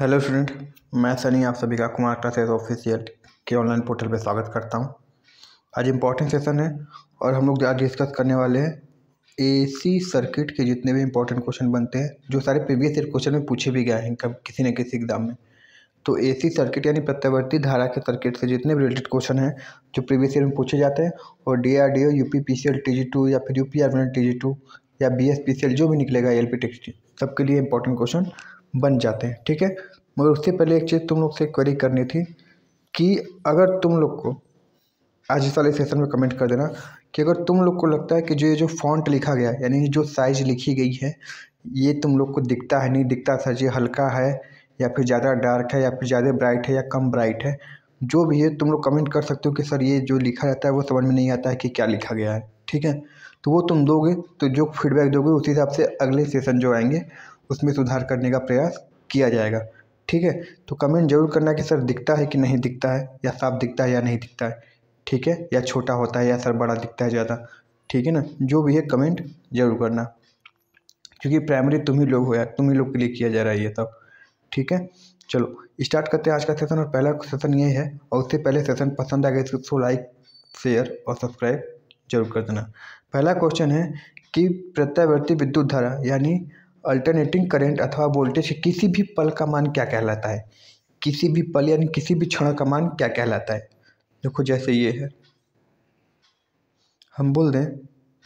hello student मैं सनी आप सभी का कुमार सेज़ ऑफिशियल के ऑनलाइन पोर्टल पर स्वागत करता हूं आज इम्पोर्टेंट सेशन है और हम लोग आज डिस्कस करने वाले हैं एसी सर्किट के जितने भी इम्पोर्टेंट क्वेश्चन बनते हैं जो सारे प्रीवियस ईयर क्वेश्चन में पूछे भी गए हैं कब किसी न किसी एग्जाम में तो ए सर्किट यानी प्रत्यावर्ती धारा के सर्किट से जितने भी रिलेटेड क्वेश्चन हैं जो प्रीवियस ईयर में पूछे जाते हैं और D R D O U P P C L T G two या फिर U P R T G two या B S P C L जो भी निकलेगा एल पी सबके लिए इम्पोर्टेंट क्वेश्चन बन जाते हैं ठीक है मगर उससे पहले एक चीज़ तुम लोग से क्वेरी करनी थी कि अगर तुम लोग को आज इस वाले सेशन में कमेंट कर देना कि अगर तुम लोग को लगता है कि जो ये जो फॉन्ट लिखा गया है यानी जो साइज लिखी गई है ये तुम लोग को दिखता है नहीं दिखता सर ये हल्का है या फिर ज़्यादा डार्क है या फिर ज़्यादा ब्राइट है या कम ब्राइट है जो भी है तुम लोग कमेंट कर सकते हो कि सर ये जो लिखा रहता है वो समझ में नहीं आता है कि क्या लिखा गया है ठीक है तो वो तुम दोगे तो जो फीडबैक दोगे उसी हिसाब से अगले सेशन जो आएंगे उसमें सुधार करने का प्रयास किया जाएगा ठीक है तो कमेंट जरूर करना कि सर दिखता है कि नहीं दिखता है या साफ दिखता है या नहीं दिखता है ठीक है या छोटा होता है या सर बड़ा दिखता है ज़्यादा ठीक है ना जो भी है कमेंट जरूर करना क्योंकि प्राइमरी तुम ही लोग हो यार तुम ही लोग के लिए किया जा रहा है ये सब ठीक है चलो स्टार्ट करते हैं आज का सेशन और पहला सेशन ये है और उससे पहले सेशन पसंद आ गया तो उसको लाइक शेयर और सब्सक्राइब जरूर कर देना पहला क्वेश्चन है कि प्रत्यावर्ती विद्युत धारा यानी अल्टरनेटिंग करंट अथवा वोल्टेज किसी भी पल का मान क्या कहलाता है किसी भी पल यानी किसी भी क्षण का मान क्या कहलाता है देखो जैसे ये है हम बोल दें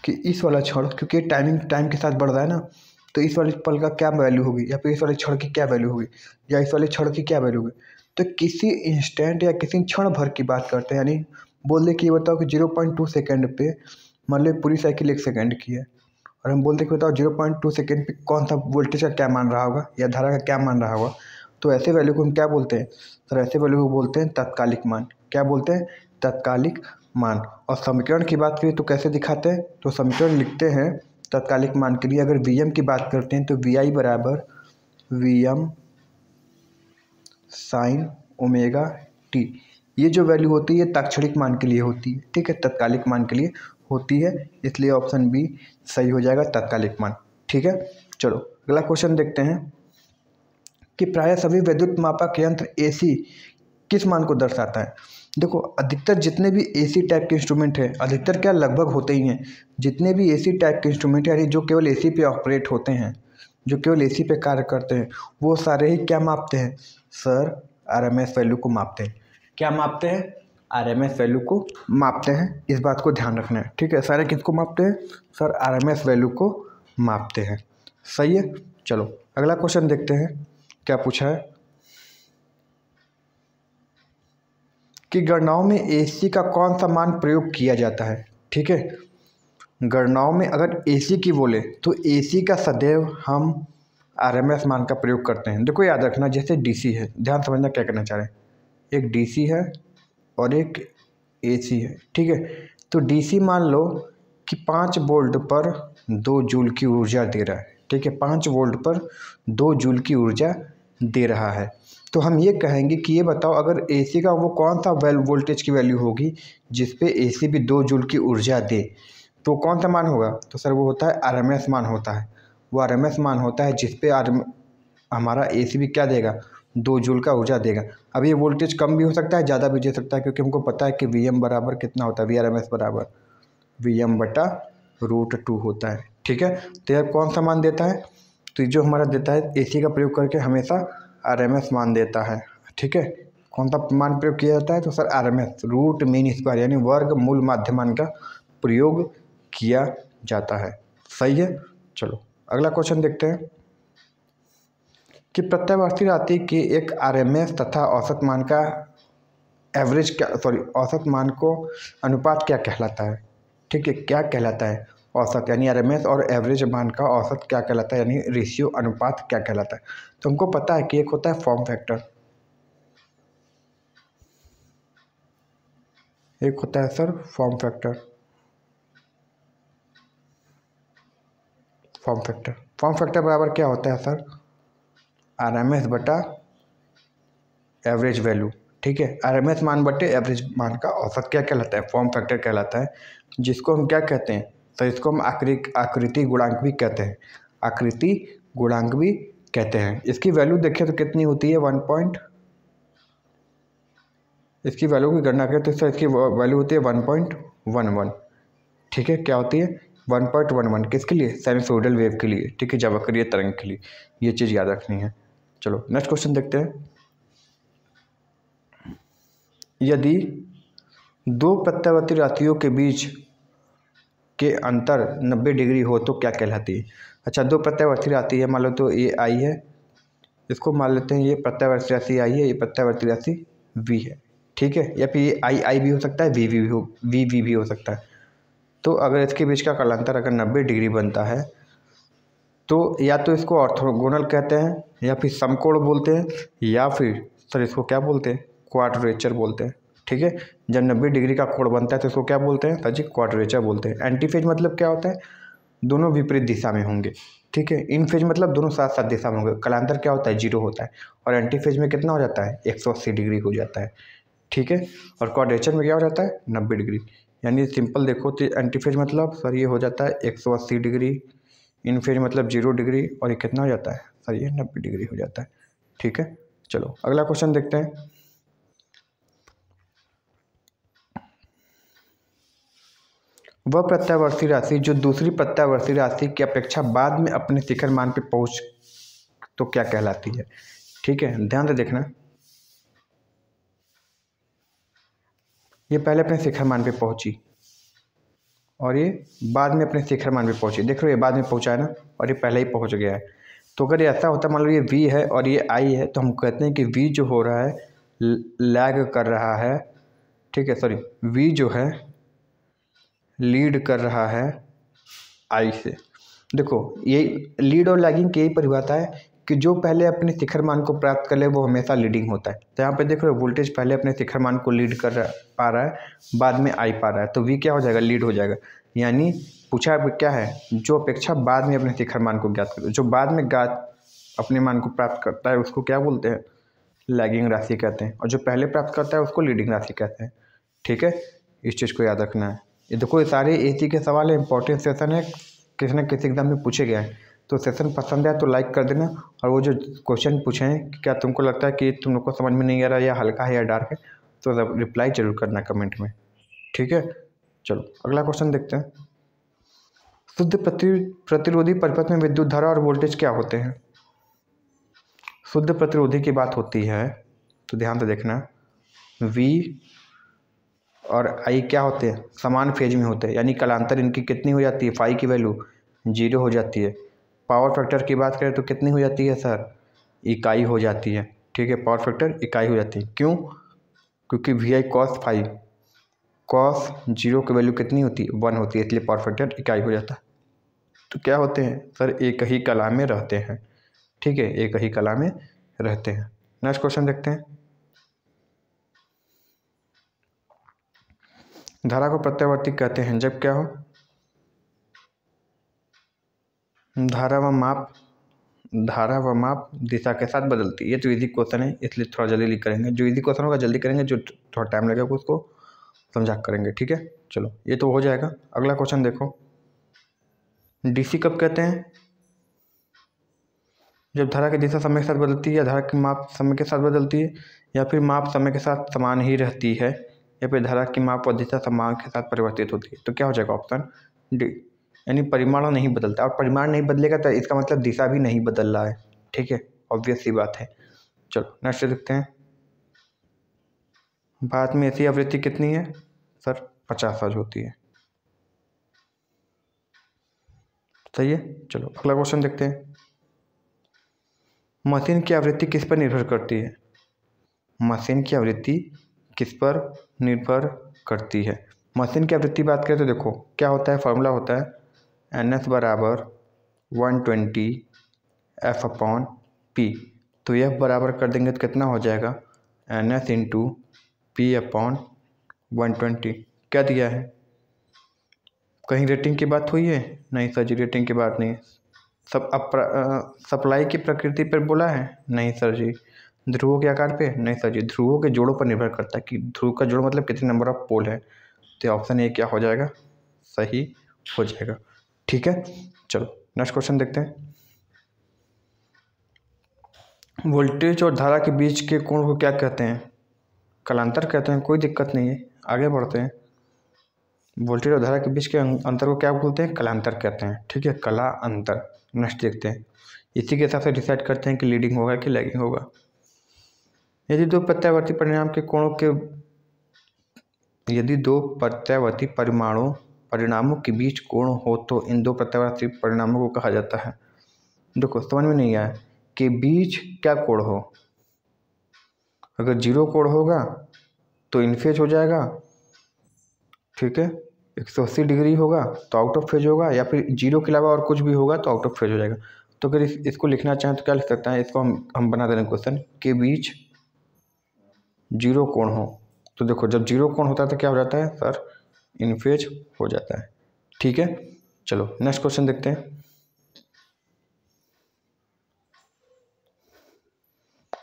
कि इस वाला क्षण क्योंकि टाइमिंग टाइम के साथ बढ़ रहा है ना तो इस वाले पल का क्या वैल्यू होगी या फिर इस वाले क्षण की क्या वैल्यू होगी या इस वाले क्षण की क्या वैल्यू होगी तो किसी इंस्टेंट या किसी क्षण भर की बात करते हैं यानी बोल दें कि ये बताओ कि जीरो पॉइंट टू सेकेंड पर मान लो पूरी साइकिल एक सेकेंड की है और हम बोलते कि बताओ जीरो पॉइंट टू सेकेंड पर कौन सा वोल्टेज का क्या मान रहा होगा या धारा का क्या मान रहा होगा तो ऐसे वैल्यू को हम क्या बोलते हैं सर तो ऐसे वैल्यू को बोलते हैं तत्कालिक मान क्या बोलते हैं तत्कालिक मान और समीकरण की बात करें तो कैसे दिखाते हैं तो समीकरण लिखते हैं तत्कालिक मान के लिए अगर वी की बात करते हैं तो वी आई बराबर V M sine omega T ये जो वैल्यू होती है ये तात्क्षणिक मान के लिए होती है ठीक है तत्कालिक मान के लिए होती है इसलिए ऑप्शन बी सही हो जाएगा तत्कालिक मान ठीक है चलो अगला क्वेश्चन देखते हैं कि प्राय सभी विद्युत मापक यंत्र एसी किस मान को दर्शाता है देखो अधिकतर जितने भी एसी टाइप के इंस्ट्रूमेंट हैं अधिकतर क्या लगभग होते ही हैं जितने भी एसी टाइप के इंस्ट्रूमेंट यानी जो केवल एसी पे ऑपरेट होते हैं जो केवल एसी पे कार्य करते हैं वो सारे ही क्या मापते हैं सर आरएमएस वैल्यू को मापते हैं क्या मापते हैं आर एम एस वैल्यू को मापते हैं इस बात को ध्यान रखना है ठीक है सारे किसको मापते हैं sir R M S value को मापते हैं सही है चलो अगला क्वेश्चन देखते हैं क्या पूछा है कि गणनाओं में ए सी का कौन सा मान प्रयोग किया जाता है ठीक है गणनाओं में अगर ए सी की बोले तो ए सी का सदैव हम आर एम एस मान का प्रयोग करते हैं देखो याद रखना जैसे डी सी है ध्यान समझना क्या करना चाह रहे हैं एक डी सी है और एक एसी है ठीक है तो डीसी मान लो कि पाँच वोल्ट पर दो जूल की ऊर्जा दे रहा है ठीक है पाँच वोल्ट पर दो जूल की ऊर्जा दे रहा है तो हम ये कहेंगे कि ये बताओ अगर एसी का वो कौन सा वेल वोल्टेज की वैल्यू होगी जिस पे एसी भी दो जूल की ऊर्जा दे तो कौन सा मान होगा तो सर वो होता है आरएमएस मान होता है वो आरएमएस मान होता है जिस पे आर हमारा एसी भी क्या देगा दो जूल का ऊर्जा देगा अब ये वोल्टेज कम भी हो सकता है ज़्यादा भी दे सकता है क्योंकि हमको पता है कि वी एम बराबर कितना होता है वी आर एम एस बराबर वी एम बटा रूट टू होता है ठीक है तो यह कौन सा मान देता है तो जो हमारा देता है ए सी का प्रयोग करके हमेशा आर एम एस मान देता है ठीक है कौन सा मान प्रयोग किया जाता है तो sir R M S root mean square यानी वर्ग मूल माध्यमान का प्रयोग किया जाता है सही है चलो अगला क्वेश्चन देखते हैं कि प्रत्यावर्ती राशि के एक आरएमएस तथा औसत मान का एवरेज क्या सॉरी औसत मान को अनुपात क्या कहलाता है ठीक है क्या कहलाता है औसत यानी आरएमएस और एवरेज मान का औसत क्या कहलाता है यानी रेशियो अनुपात क्या कहलाता है तो हमको पता है कि एक होता है फॉर्म फैक्टर एक होता है sir form factor form factor form factor बराबर क्या होता है सर आर एम एस बटा एवरेज वैल्यू ठीक है आर एम एस मान बटे एवरेज मान का औसत क्या कहलाता है फॉर्म फैक्टर कहलाता है जिसको हम क्या कहते हैं तो इसको हम आकृति आकृति गुणांक भी कहते हैं आकृति गुणांक भी कहते हैं इसकी वैल्यू देखें तो कितनी होती है वन पॉइंट इसकी वैल्यू की गणना करें तो इसकी वैल्यू होती है वन पॉइंट वन वन ठीक है क्या होती है वन पॉइंट वन वन किसके लिए सेमी वेव के लिए ठीक है जवाक्रीय तरंग के लिए ये चीज़ याद रखनी है चलो नेक्स्ट क्वेश्चन देखते हैं यदि दो प्रत्यावर्ती राशियों के बीच के अंतर 90 डिग्री हो तो क्या कहलाती है अच्छा दो प्रत्यावर्ती राशि है मान लो तो ये आई है इसको मान लेते हैं ये प्रत्यावर्ती राशि आई है ये प्रत्यावर्ती राशि वी है ठीक है या फिर ये आई आई भी हो सकता है वी वी भी हो वी वी भी हो सकता है तो अगर इसके बीच का कालांतर अगर नब्बे डिग्री बनता है तो या तो इसको ऑर्थोगोनल कहते हैं या फिर समकोण बोलते हैं या फिर सर इसको क्या बोलते हैं क्वाड्रेचर बोलते हैं ठीक है जब नब्बे डिग्री का कोण बनता है तो इसको क्या बोलते हैं सर जी क्वाड्रेचर बोलते हैं एंटीफेज मतलब क्या होता है दोनों विपरीत दिशा में होंगे ठीक है इन फेज मतलब दोनों साथ साथ दिशा में होंगे कलांतर क्या होता है जीरो होता है और एंटी फेज में कितना हो जाता है एक सौ अस्सी डिग्री हो जाता है ठीक है और क्वाड्रेचर में क्या हो जाता है नब्बे डिग्री यानी सिंपल देखो तो एंटी फेज मतलब सर ये हो जाता है एक सौ अस्सी डिग्री फेज मतलब जीरो डिग्री और ये कितना हो जाता है सर ये नब्बे डिग्री हो जाता है ठीक है चलो अगला क्वेश्चन देखते हैं वह प्रत्यावर्ती राशि जो दूसरी प्रत्यावर्ती राशि की अपेक्षा बाद में अपने शिखर मान पर पहुंच तो क्या कहलाती है ठीक है ध्यान से देखना ये पहले अपने शिखर मान पे पहुंची और ये बाद में अपने शिखर मान पर पहुँचे देख लो ये बाद में पहुँचा है ना और ये पहले ही पहुँच गया है तो अगर ऐसा होता मान लो ये वी है और ये आई है तो हम कहते हैं कि वी जो हो रहा है लैग कर रहा है ठीक है सॉरी वी जो है लीड कर रहा है आई से देखो ये लीड और लैगिंग की यही परिभाषा है कि जो पहले अपने शिखर मान को प्राप्त कर ले वो हमेशा लीडिंग होता है तो यहाँ पे देख रहे हो वोल्टेज पहले अपने शिखर मान को लीड कर पा रहा है बाद में आई पा रहा है तो वी क्या हो जाएगा लीड हो जाएगा यानी पूछा क्या है जो अपेक्षा बाद में अपने शिखर मान को ज्ञात कर जो बाद में ज्ञात अपने मान को प्राप्त करता है उसको क्या बोलते हैं लैगिंग राशि कहते हैं और जो पहले प्राप्त करता है उसको लीडिंग राशि कहते हैं ठीक है इस चीज़ को याद रखना है ये देखो सारे ए के सवाल है इंपॉर्टेंट सेशन है किसी न किसी एग्जाम में पूछे गए हैं तो सेशन पसंद आया तो लाइक कर देना और वो जो क्वेश्चन पूछे हैं क्या तुमको लगता है कि तुम लोग को समझ में नहीं आ रहा या हल्का है या डार्क है तो रिप्लाई जरूर करना कमेंट में ठीक है चलो अगला क्वेश्चन देखते हैं शुद्ध प्रति प्रतिरोधी परिपथ में विद्युत धारा और वोल्टेज क्या होते हैं शुद्ध प्रतिरोधी की बात होती है तो ध्यान से देखना वी और आई क्या होते हैं समान फेज में होते हैं यानी कलांतर इनकी कितनी हो जाती है फाई की वैल्यू जीरो हो जाती है पावर फैक्टर की बात करें तो कितनी हो जाती है सर इकाई हो जाती है ठीक है पावर फैक्टर इकाई हो जाती है क्यों क्योंकि V I cos phi cos zero की वैल्यू कितनी होती है वन होती है इसलिए पावर फैक्टर इकाई हो जाता है तो क्या होते हैं सर एक ही कला में रहते हैं ठीक है एक ही कला में रहते हैं नेक्स्ट क्वेश्चन देखते हैं धारा को प्रत्यावर्ती कहते हैं जब क्या हो धारा व माप धारा व माप दिशा के साथ बदलती है ये तो इजी क्वेश्चन है इसलिए थोड़ा जल्दी लिख करेंगे जो इजी क्वेश्चन होगा जल्दी करेंगे जो थोड़ा टाइम लगेगा उसको समझा करेंगे ठीक है चलो ये तो हो जाएगा अगला क्वेश्चन देखो डीसी कब कहते हैं जब धारा की दिशा समय के साथ बदलती है या धारा की माप समय के साथ बदलती है या फिर माप समय के साथ समान ही रहती है या फिर धारा की माप और दिशा समान के साथ परिवर्तित होती है तो क्या हो जाएगा ऑप्शन डी यानी परिमाण नहीं बदलता और परिमाण नहीं बदलेगा तो इसका मतलब दिशा भी नहीं बदल रहा है ठीक है ऑब्वियस सी बात है चलो नेक्स्ट देखते हैं भारत में ऐसी आवृत्ति कितनी है सर पचास हज होती है सही है चलो अगला क्वेश्चन देखते हैं मशीन की आवृत्ति किस पर निर्भर करती है मशीन की आवृत्ति किस पर निर्भर करती है मशीन की आवृत्ति बात करें तो देखो क्या होता है फॉर्मूला होता है एन एस बराबर one twenty F upon P तो एफ बराबर कर देंगे तो कितना हो जाएगा N S into P upon one twenty क्या दिया है कहीं रेटिंग की बात हुई है नहीं सर जी रेटिंग की बात नहीं सब सप्लाई की प्रकृति पर बोला है नहीं सर जी ध्रुवों के आकार पे नहीं सर जी ध्रुवों के जोड़ों पर निर्भर करता है कि ध्रुव का जोड़ मतलब कितने नंबर ऑफ पोल है तो ऑप्शन ए क्या हो जाएगा सही हो जाएगा ठीक है चलो नेक्स्ट क्वेश्चन देखते हैं वोल्टेज और धारा के बीच के कोण को क्या कहते हैं कलांतर कहते हैं कोई दिक्कत नहीं है आगे बढ़ते हैं वोल्टेज और धारा के बीच के अं-, अंतर को क्या बोलते हैं कलांतर कहते हैं ठीक है कला अंतर नेक्स्ट देखते हैं इसी के हिसाब से डिसाइड करते हैं कि लीडिंग होगा कि लैगिंग होगा यदि दो प्रत्यावर्ती परिणाम के कोणों के यदि दो प्रत्यावर्ती परिमाणों परिणामों के बीच कोण हो तो इन दो प्रत्यावर्ती परिणामों को कहा जाता है देखो समझ में नहीं आया के बीच क्या कोण हो अगर जीरो कोण होगा तो इनफेज हो जाएगा ठीक है एक सौ अस्सी डिग्री होगा तो आउट ऑफ फेज होगा या फिर जीरो के अलावा और कुछ भी होगा तो आउट ऑफ फेज हो जाएगा तो अगर इस, इसको लिखना चाहें तो क्या लिख सकते हैं इसको हम हम बना दे रहे हैं क्वेश्चन के बीच जीरो कोण हो तो देखो जब जीरो कोण होता है तो क्या हो जाता है सर इनफेज हो जाता है ठीक है चलो नेक्स्ट क्वेश्चन देखते हैं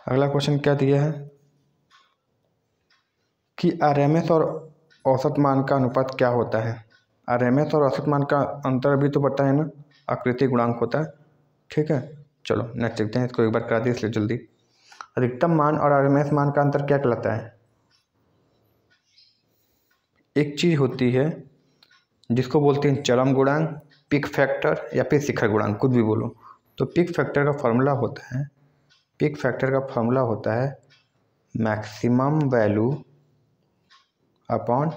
अगला क्वेश्चन क्या दिया है कि आरएमएस और औसत मान का अनुपात क्या होता है आरएमएस और औसत मान का अंतर भी तो पता है ना आकृति गुणांक होता है ठीक है चलो नेक्स्ट देखते हैं इसको एक बार करा दिए इसलिए जल्दी अधिकतम मान और आरएमएस मान का अंतर क्या कहलाता है एक चीज़ होती है जिसको बोलते हैं चरम गुणांक पिक फैक्टर या फिर शिखर गुणांक कुछ भी बोलो तो पिक फैक्टर का फॉर्मूला होता है पिक फैक्टर का फॉर्मूला होता है maximum value upon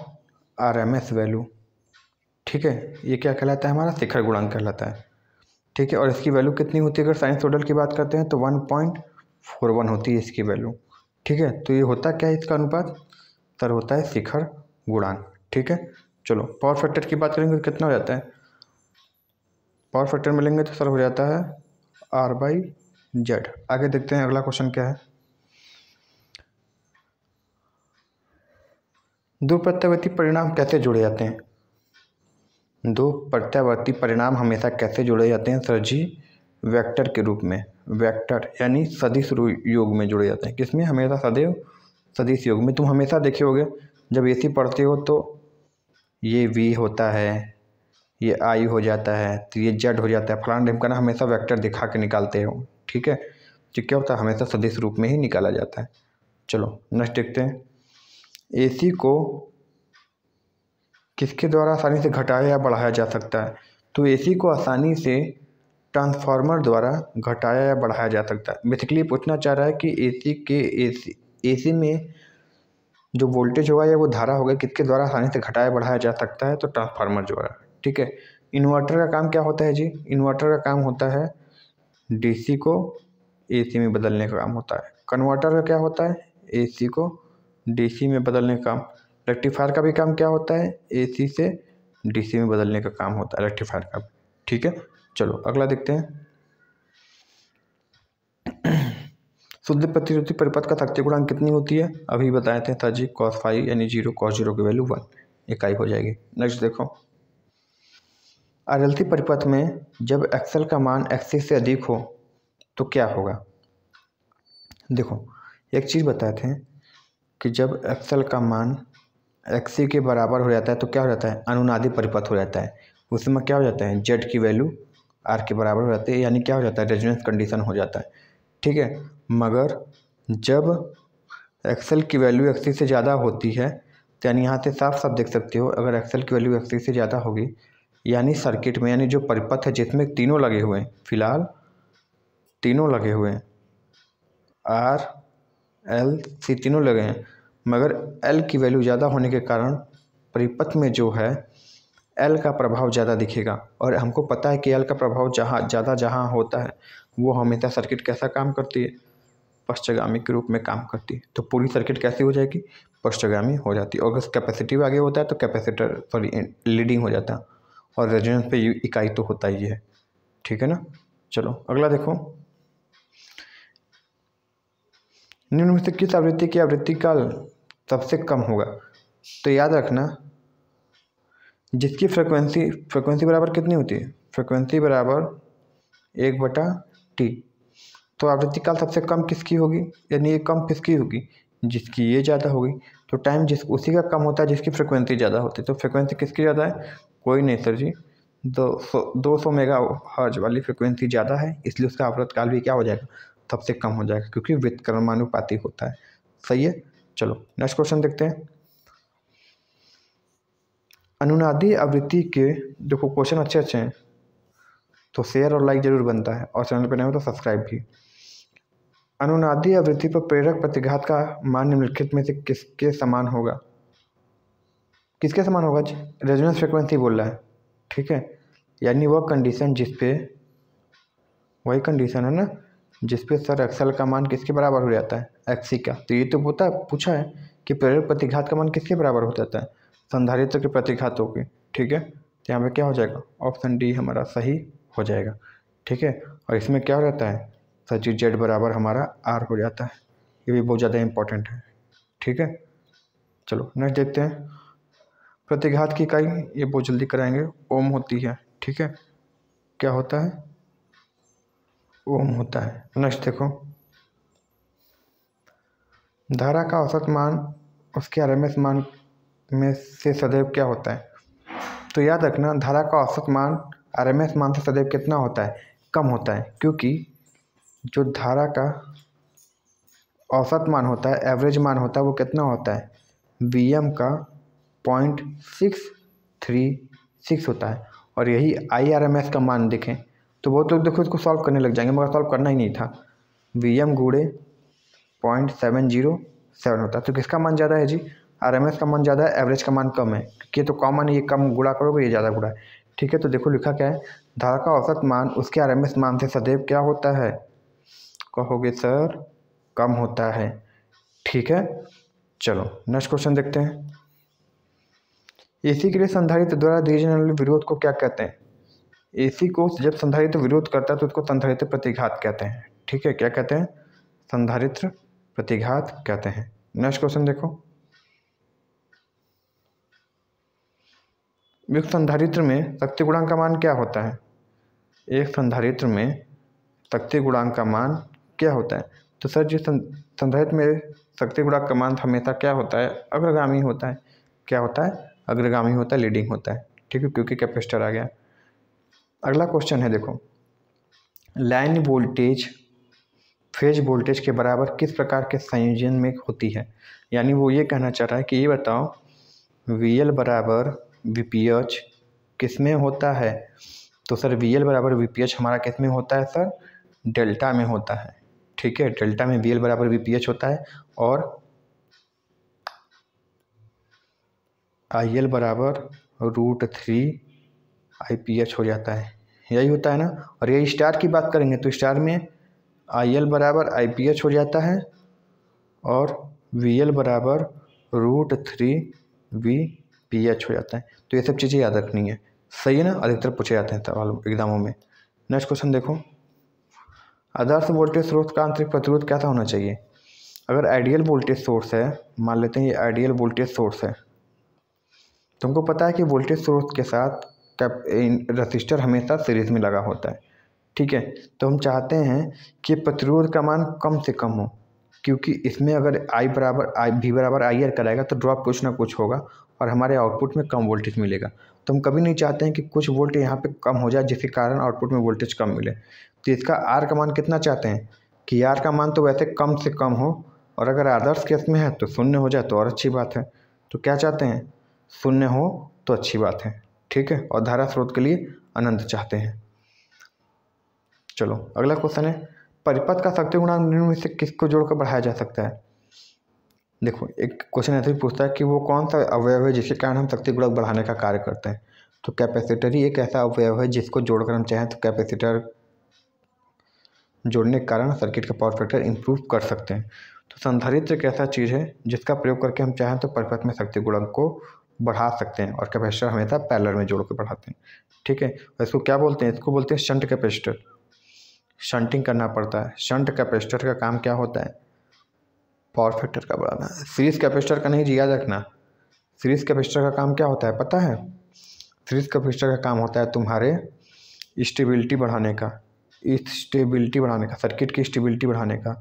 R M S value ठीक है ये क्या कहलाता है हमारा शिखर गुणांक कहलाता है ठीक है और इसकी वैल्यू कितनी होती है अगर साइंस टोटल की बात करते हैं तो वन पॉइंट फोर वन होती है इसकी वैल्यू ठीक है तो ये होता क्या है इसका अनुपात सर होता है शिखर गुणांक ठीक है चलो पावर फैक्टर की बात करेंगे तो कितना हो जाता है पावर फैक्टर में लेंगे तो सर हो जाता है आर बाई जेड आगे देखते हैं अगला क्वेश्चन क्या है दो प्रत्यावर्ती परिणाम कैसे जुड़े जाते हैं दो प्रत्यावर्ती परिणाम हमेशा कैसे जुड़े जाते हैं सर जी वैक्टर के रूप में वैक्टर यानी सदिश योग में जुड़े जाते हैं किसमें हमेशा सदैव सदिश योग में तुम हमेशा देखे होगे जब ए सी पढ़ते हो तो ये वी होता है ये आई हो जाता है तो ये जेड हो जाता है फलाना ढिमकाना हमेशा वेक्टर दिखा के निकालते हो ठीक है तो क्या होता है हमेशा सदिश रूप में ही निकाला जाता है चलो नेक्स्ट देखते हैं ए सी को किसके द्वारा आसानी से घटाया या बढ़ाया जा सकता है तो ए सी को आसानी से ट्रांसफार्मर द्वारा घटाया या बढ़ाया जा सकता है बेसिकली पूछना चाह रहा है कि ए सी के ए सी में जो वोल्टेज होगा या वो धारा होगा किसके द्वारा आसानी से घटाया बढ़ाया जा सकता है तो ट्रांसफार्मर द्वारा ठीक है इन्वर्टर का काम क्या होता है जी इन्वर्टर का काम होता है डीसी को एसी में बदलने का काम होता है कन्वर्टर का क्या होता है एसी को डीसी में बदलने का काम रेक्टिफायर का भी काम क्या होता है एसी से डीसी में बदलने का काम होता है रेक्टिफायर का ठीक है चलो अगला देखते हैं शुद्ध प्रतिरोधी परिपथ का शक्ति गुणांक कितनी होती है अभी बताए थे थर्जी कॉस फाइव यानी जीरो कॉस जीरो की वैल्यू वन इकाई हो जाएगी नेक्स्ट देखो आरएलसी परिपथ में जब एक्सएल का मान एक्सी से अधिक हो तो क्या होगा देखो एक चीज़ बताए थे कि जब एक्सएल का मान एक्सी के बराबर हो जाता है तो क्या हो जाता है अनुनादी परिपथ हो जाता है उसमें क्या हो जाता है जेड की वैल्यू आर के बराबर हो जाती है यानी क्या हो जाता है रेजिडेंस कंडीशन हो जाता है ठीक है मगर जब एक्सेल की वैल्यू एक्सी से ज़्यादा होती है तो यानी यहाँ से साफ साफ देख सकते हो अगर एक्सेल की वैल्यू एक्सी से ज़्यादा होगी यानी सर्किट में यानी जो परिपथ है जिसमें तीनों लगे हुए हैं फिलहाल तीनों लगे हुए हैं आर एल सी तीनों लगे हैं मगर एल की वैल्यू ज़्यादा होने के कारण परिपथ में जो है एल का प्रभाव ज़्यादा दिखेगा और हमको पता है कि एल का प्रभाव जहाँ ज़्यादा जहाँ होता है वो हमेशा सर्किट कैसा काम करती है पश्चगामी के रूप में काम करती है तो पूरी सर्किट कैसी हो जाएगी पश्चगामी हो जाती है और अगर कैपेसिटिव आगे होता है तो कैपेसिटर सॉरी लीडिंग हो जाता है और रेजिडेंस पे इकाई तो होता ही है ठीक है ना चलो अगला देखो निम्न में से किस आवृत्ति की आवृत्ति काल सबसे कम होगा तो याद रखना जिसकी फ्रिक्वेंसी फ्रिक्वेंसी बराबर कितनी होती है फ्रिक्वेंसी बराबर एक बटा टी तो आवृत्ति काल सबसे कम किसकी होगी यानी ये कम किसकी होगी जिसकी ये ज़्यादा होगी तो टाइम जिस उसी का कम होता है जिसकी फ्रिक्वेंसी ज़्यादा होती है तो फ्रिक्वेंसी किसकी ज़्यादा है कोई नहीं सर जी दो सौ दो सौ मेगा हर्ज वाली फ्रिक्वेंसी ज़्यादा है इसलिए उसका आवृत काल भी क्या हो जाएगा सबसे कम हो जाएगा क्योंकि व्युतक्रमानुपाती होता है सही है चलो नेक्स्ट क्वेश्चन देखते हैं अनुनादी आवृत्ति के देखो क्वेश्चन अच्छे अच्छे हैं तो शेयर और लाइक जरूर बनता है और चैनल पर नहीं हो तो सब्सक्राइब भी अनुनादी आवृत्ति पर प्रेरक प्रतिघात का मान निम्नलिखित में से किसके समान होगा किसके समान होगा जी रेजोनेंस फ्रिक्वेंसी बोल रहा है ठीक है यानी वह कंडीशन जिस पे वही कंडीशन है ना जिस पे सर एक्सल का मान किसके बराबर हो जाता है एक्सी का तो ये तो होता है पूछा है कि प्रेरक प्रतिघात का मान किसके बराबर हो जाता है संधारित्व के प्रतिघातों के ठीक है तो यहाँ पर क्या हो जाएगा ऑप्शन डी हमारा सही हो जाएगा ठीक है और इसमें क्या हो जाता है सचिव जेड बराबर हमारा आर हो जाता है ये भी बहुत ज़्यादा इम्पोर्टेंट है ठीक है चलो नेक्स्ट देखते हैं प्रतिघात की इकाई ये बहुत जल्दी कराएंगे ओम होती है ठीक है क्या होता है ओम होता है नेक्स्ट देखो धारा का औसत मान उसके आर मान में से सदैव क्या होता है तो याद रखना धारा का औसत मान आर एम एस मान से सदैव कितना होता है कम होता है क्योंकि जो धारा का औसत मान होता है एवरेज मान होता है वो कितना होता है वी एम का पॉइंट सिक्स थ्री सिक्स होता है और यही आई आर एम एस का मान देखें तो बहुत तो लोग देखो इसको सॉल्व करने लग जाएंगे मगर सॉल्व करना ही नहीं था वी एम गूढ़े पॉइंट सेवन जीरो सेवन होता है तो किसका मान ज़्यादा है जी आर एम एस का मान ज़्यादा है एवरेज का मान कम है क्योंकि तो कॉमन ये कम गुड़ा करोगे ये ज़्यादा गुड़ा है ठीक है तो देखो लिखा क्या है धारा का औसत मान उसके आर मान से सदैव क्या होता है कहोगे सर कम होता है ठीक है चलो नेक्स्ट क्वेश्चन देखते हैं एसी के लिए संधारित्र द्वारा दिए जाने वाले विरोध को क्या कहते हैं एसी को जब संधारित्र विरोध करता है तो उसको संधारित्र प्रतिघात कहते हैं ठीक है क्या कहते हैं संधारित्र प्रतिघात कहते हैं नेक्स्ट क्वेश्चन देखो एक संधारित्र में शक्ति गुणांक का मान क्या होता है एक संधारित्र में शक्ति गुणांक का मान क्या होता है तो सर जी संधारित्र में शक्ति गुणांक का मान हमेशा क्या होता है अग्रगामी होता है क्या होता है अग्रगामी होता है लीडिंग होता है ठीक है क्योंकि कैपेसिटर आ गया अगला क्वेश्चन है देखो लाइन वोल्टेज फेज वोल्टेज के बराबर किस प्रकार के संयोजन में होती है यानी वो ये कहना चाह रहा है कि ये बताओ वी एल बराबर वी पी एच किस में होता है तो सर वी एल बराबर वी पी एच हमारा किस में होता है सर डेल्टा में होता है ठीक है डेल्टा में वी एल बराबर वी पी एच होता है और आई एल बराबर root three I P H हो जाता है यही होता है ना और यही स्टार की बात करेंगे तो स्टार में आई एल बराबर आई पी एच हो जाता है और वी एल बराबर root three V P H हो जाता है तो ये सब चीज़ें याद रखनी है सही है ना अधिकतर पूछे जाते हैं सवाल एग्जामों में नेक्स्ट क्वेश्चन देखो आदर्श वोल्टेज स्रोत का आंतरिक प्रतिरोध कैसा होना चाहिए अगर आइडियल वोल्टेज सोर्स है मान लेते हैं ये आइडियल वोल्टेज सोर्स है तुमको तो पता है कि वोल्टेज सोर्स के साथ कैप रजिस्टर हमेशा सीरीज में लगा होता है ठीक है तो हम चाहते हैं कि प्रतिरोध का मान कम से कम हो क्योंकि इसमें अगर आई बराबर आई भी बराबर आई आर कराएगा तो ड्रॉप कुछ ना कुछ होगा और हमारे आउटपुट में कम वोल्टेज मिलेगा तो हम कभी नहीं चाहते हैं कि कुछ वोल्ट यहाँ पे कम हो जाए जिसके कारण आउटपुट में वोल्टेज कम मिले तो इसका आर का मान कितना चाहते हैं कि आर का मान तो वैसे कम से कम हो और अगर आदर्श केस में है तो शून्य हो जाए तो और अच्छी बात है तो क्या चाहते हैं शून्य हो तो अच्छी बात है ठीक है और धारा स्रोत के लिए अनंत चाहते हैं चलो अगला क्वेश्चन है परिपथ का शक्ति गुणांक निम्न में से किसको जोड़कर बढ़ाया जा सकता है देखो एक क्वेश्चन ऐसे भी पूछता है कि वो कौन सा अवयव है जिसके कारण हम शक्ति गुणक बढ़ाने का कार्य करते हैं तो कैपेसिटर ही एक ऐसा अवयव है जिसको जोड़कर हम चाहें तो कैपेसिटर जोड़ने के कारण सर्किट का पावर फैक्टर इंप्रूव कर सकते हैं तो संधारित्र एक ऐसा चीज़ है जिसका प्रयोग करके हम चाहें तो परिपथ में शक्ति गुणक को बढ़ा सकते हैं और कैपेसिटर हमेशा पैलर में जोड़ कर बढ़ाते हैं ठीक है और इसको क्या बोलते हैं इसको बोलते हैं शंट कैपेसिटर शंटिंग करना पड़ता है शंट कैपेसिटर का काम क्या होता है पावर फैक्टर का बढ़ाना सीरीज कैपेसिटर का नहीं जी याद रखना सीरीज कैपेसिटर का काम क्या होता है पता है सीरीज कैपेसिटर का काम होता है तुम्हारे स्टेबिलिटी बढ़ाने का स्टेबिलिटी बढ़ाने का सर्किट की स्टेबिलिटी बढ़ाने का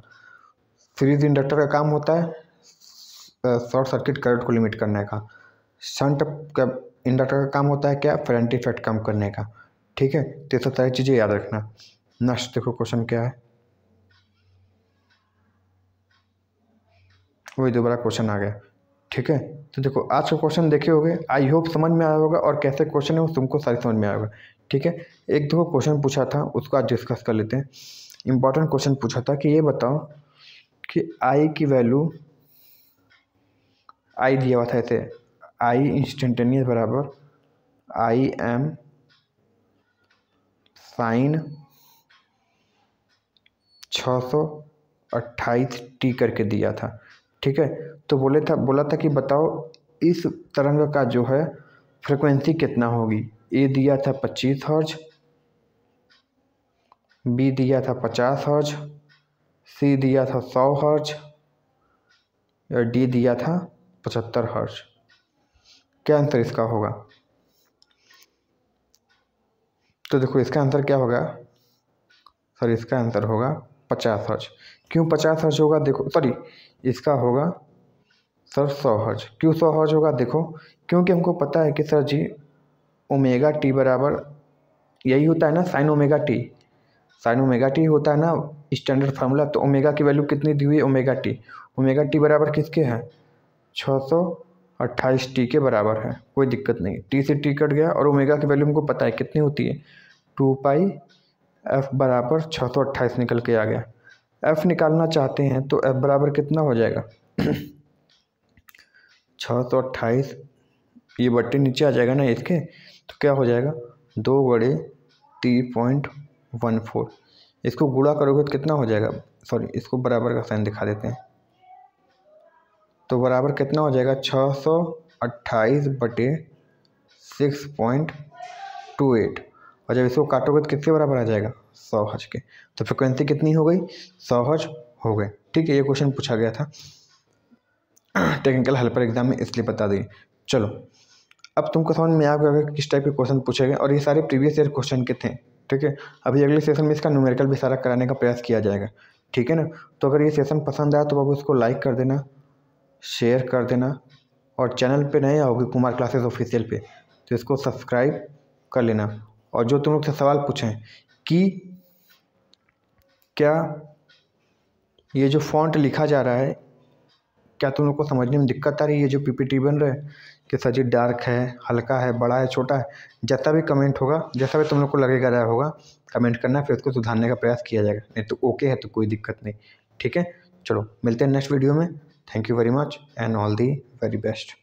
सीरीज इंडक्टर का काम होता है शॉर्ट सर्किट करंट को लिमिट करने का शंट का इंडक्टर का काम होता है क्या फ्रंट इफेक्ट कम करने का ठीक है तो सब सारी चीज़ें याद रखना नेक्स्ट देखो क्वेश्चन क्या है वही दोबारा क्वेश्चन आ गया ठीक है तो देखो आज का क्वेश्चन देखे होगे आई होप समझ में आया होगा और कैसे क्वेश्चन है वो तुमको सारी समझ में आया होगा ठीक है एक दो क्वेश्चन पूछा था उसको आज डिस्कस कर लेते हैं इंपॉर्टेंट क्वेश्चन पूछा था कि ये बताओ कि आई की वैल्यू आई दिया हुआ था ऐसे आई इंस्टेंटेनियस बराबर आई एम साइन छः सौ अट्ठाईस टी करके दिया था ठीक है तो बोले था बोला था कि बताओ इस तरंग का जो है फ्रिक्वेंसी कितना होगी ए दिया था पच्चीस हर्ज बी दिया था पचास हर्ज सी दिया था सौ हर्ज और डी दिया था पचहत्तर हर्ज क्या आंसर इसका होगा तो देखो इसका आंसर क्या होगा सॉरी इसका आंसर होगा पचास हर्ज क्यों पचास हर्ज होगा देखो सॉरी इसका होगा सर सौ हर्ज क्यों सौ हर्ज होगा देखो क्योंकि हमको पता है कि सर जी ओमेगा टी बराबर यही होता है ना sine omega T sine omega T होता है ना स्टैंडर्ड फार्मूला तो ओमेगा की वैल्यू कितनी दी हुई है ओमेगा टी ओमेगा टी बराबर किसके हैं छः सौ अट्ठाईस टी के बराबर है कोई दिक्कत नहीं टी से टी कट गया और ओमेगा की वैल्यू हमको पता है कितनी होती है टू पाई एफ बराबर छः सौ अट्ठाईस निकल के आ गया एफ़ निकालना चाहते हैं तो एफ बराबर कितना हो जाएगा छः सौ तो अट्ठाईस ये बट्टे नीचे आ जाएगा ना इसके तो क्या हो जाएगा दो बड़े तीन पॉइंट वन फोर इसको गुड़ा करोगे तो कितना हो जाएगा सॉरी इसको बराबर का साइन दिखा देते हैं तो बराबर कितना हो जाएगा छः सौ अट्ठाईस बटे सिक्स पॉइंट टू एट और जब इसको काटोगे तो किसके बराबर आ जाएगा सौ हज के तो फ्रिक्वेंसी कितनी हो गई सौ हज हो गए ठीक है ये क्वेश्चन पूछा गया था टेक्निकल हेल्पर एग्जाम में इसलिए बता दें चलो अब तुमको समझ में आ किस टाइप के क्वेश्चन पूछे गए और ये सारे प्रीवियस ईयर क्वेश्चन के थे ठीक है अभी अगले सेशन में इसका न्यूमेरिकल भी सारा कराने का प्रयास किया जाएगा ठीक है ना तो अगर ये सेशन पसंद आया तो बाबू उसको लाइक कर देना शेयर कर देना और चैनल पे नए आओगे कुमार क्लासेस ऑफिशियल पे तो इसको सब्सक्राइब कर लेना और जो तुम लोग से सवाल पूछें कि क्या ये जो फॉन्ट लिखा जा रहा है क्या तुम लोग को समझने में दिक्कत आ रही है ये जो पीपीटी बन रहा है कि सर जी डार्क है हल्का है बड़ा है छोटा है जैसा भी कमेंट होगा जैसा भी तुम लोग को लगेगा रहा होगा कमेंट करना फिर उसको सुधारने का प्रयास किया जाएगा नहीं तो ओके है तो कोई दिक्कत नहीं ठीक है चलो मिलते हैं नेक्स्ट वीडियो में thank you very much and all the very best